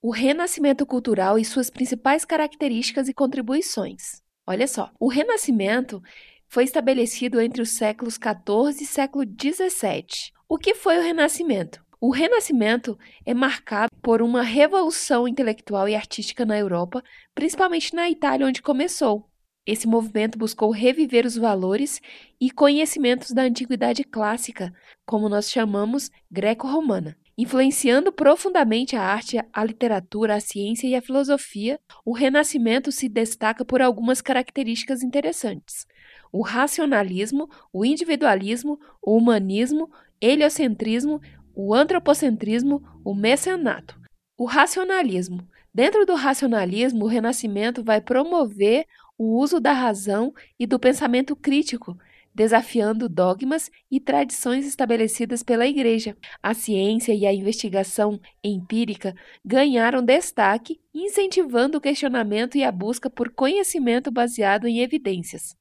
O renascimento cultural e suas principais características e contribuições. Olha só, o renascimento foi estabelecido entre os séculos XIV e século XVII. O que foi o renascimento? O Renascimento é marcado por uma revolução intelectual e artística na Europa, principalmente na Itália, onde começou. Esse movimento buscou reviver os valores e conhecimentos da antiguidade clássica, como nós chamamos greco-romana, Influenciando profundamente a arte, a literatura, a ciência e a filosofia, o Renascimento se destaca por algumas características interessantes: o racionalismo, o individualismo, o humanismo, heliocentrismo, o antropocentrismo, o mecenato. O racionalismo. Dentro do racionalismo, o Renascimento vai promover o uso da razão e do pensamento crítico desafiando dogmas e tradições estabelecidas pela Igreja. A ciência e a investigação empírica ganharam destaque, incentivando o questionamento e a busca por conhecimento baseado em evidências.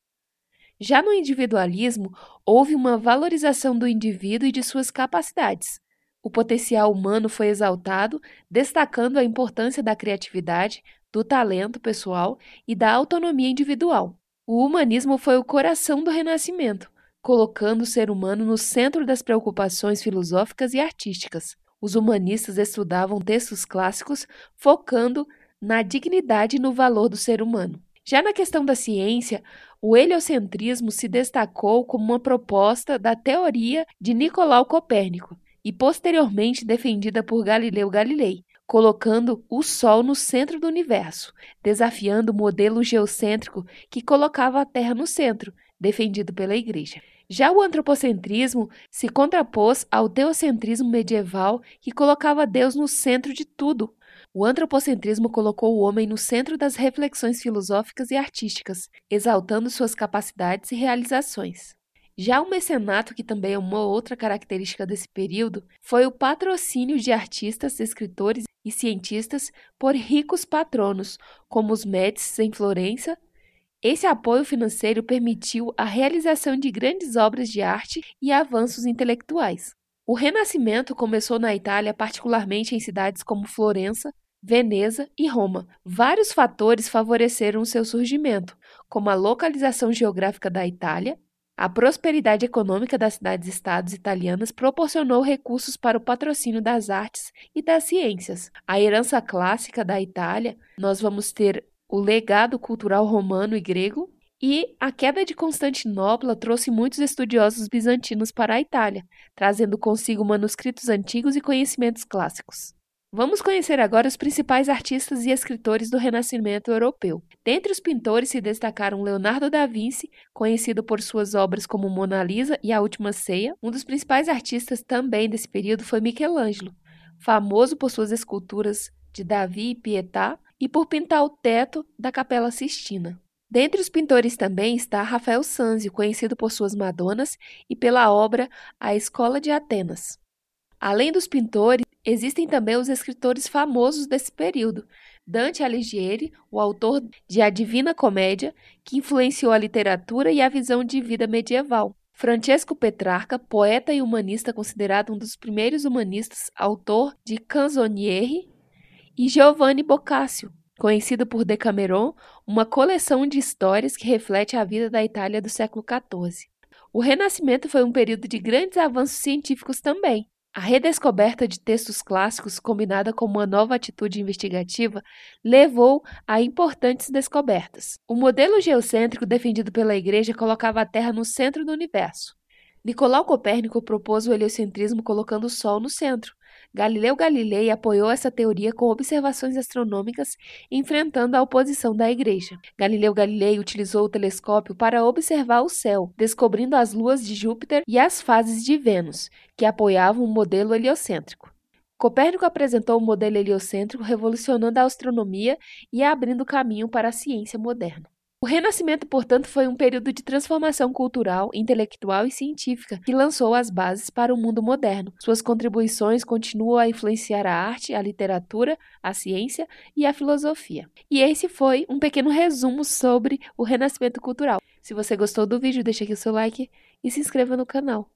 Já no individualismo, houve uma valorização do indivíduo e de suas capacidades. O potencial humano foi exaltado, destacando a importância da criatividade, do talento pessoal e da autonomia individual. O humanismo foi o coração do Renascimento, colocando o ser humano no centro das preocupações filosóficas e artísticas. Os humanistas estudavam textos clássicos focando na dignidade e no valor do ser humano. Já na questão da ciência, o heliocentrismo se destacou como uma proposta da teoria de Nicolau Copérnico e posteriormente defendida por Galileu Galilei, colocando o Sol no centro do universo, desafiando o modelo geocêntrico que colocava a Terra no centro, defendido pela Igreja. Já o antropocentrismo se contrapôs ao teocentrismo medieval que colocava Deus no centro de tudo. O antropocentrismo colocou o homem no centro das reflexões filosóficas e artísticas, exaltando suas capacidades e realizações. Já o mecenato, que também é uma outra característica desse período, foi o patrocínio de artistas, escritores e cientistas por ricos patronos, como os Médici em Florença. Esse apoio financeiro permitiu a realização de grandes obras de arte e avanços intelectuais. O Renascimento começou na Itália, particularmente em cidades como Florença, Veneza e Roma. Vários fatores favoreceram seu surgimento, como a localização geográfica da Itália, a prosperidade econômica das cidades-estados italianas proporcionou recursos para o patrocínio das artes e das ciências. A herança clássica da Itália, nós vamos ter o legado cultural romano e grego, e a queda de Constantinopla trouxe muitos estudiosos bizantinos para a Itália, trazendo consigo manuscritos antigos e conhecimentos clássicos. Vamos conhecer agora os principais artistas e escritores do Renascimento europeu. Dentre os pintores se destacaram Leonardo da Vinci, conhecido por suas obras como Mona Lisa e A Última Ceia. Um dos principais artistas também desse período foi Michelangelo, famoso por suas esculturas de Davi e Pietà e por pintar o teto da Capela Sistina. Dentre os pintores também está Rafael Sanzio, conhecido por suas Madonas e pela obra A Escola de Atenas. Além dos pintores, existem também os escritores famosos desse período. Dante Alighieri, o autor de A Divina Comédia, que influenciou a literatura e a visão de vida medieval. Francesco Petrarca, poeta e humanista considerado um dos primeiros humanistas, autor de Canzoniere, e Giovanni Boccaccio, conhecido por Decameron, uma coleção de histórias que reflete a vida da Itália do século XIV. O Renascimento foi um período de grandes avanços científicos também. A redescoberta de textos clássicos, combinada com uma nova atitude investigativa, levou a importantes descobertas. O modelo geocêntrico defendido pela Igreja colocava a Terra no centro do universo. Nicolau Copérnico propôs o heliocentrismo colocando o Sol no centro. Galileu Galilei apoiou essa teoria com observações astronômicas, enfrentando a oposição da Igreja. Galileu Galilei utilizou o telescópio para observar o céu, descobrindo as luas de Júpiter e as fases de Vênus, que apoiavam o modelo heliocêntrico. Copérnico apresentou o modelo heliocêntrico revolucionando a astronomia e abrindo caminho para a ciência moderna. O Renascimento, portanto, foi um período de transformação cultural, intelectual e científica que lançou as bases para o mundo moderno. Suas contribuições continuam a influenciar a arte, a literatura, a ciência e a filosofia. E esse foi um pequeno resumo sobre o Renascimento Cultural. Se você gostou do vídeo, deixe aqui o seu like e se inscreva no canal.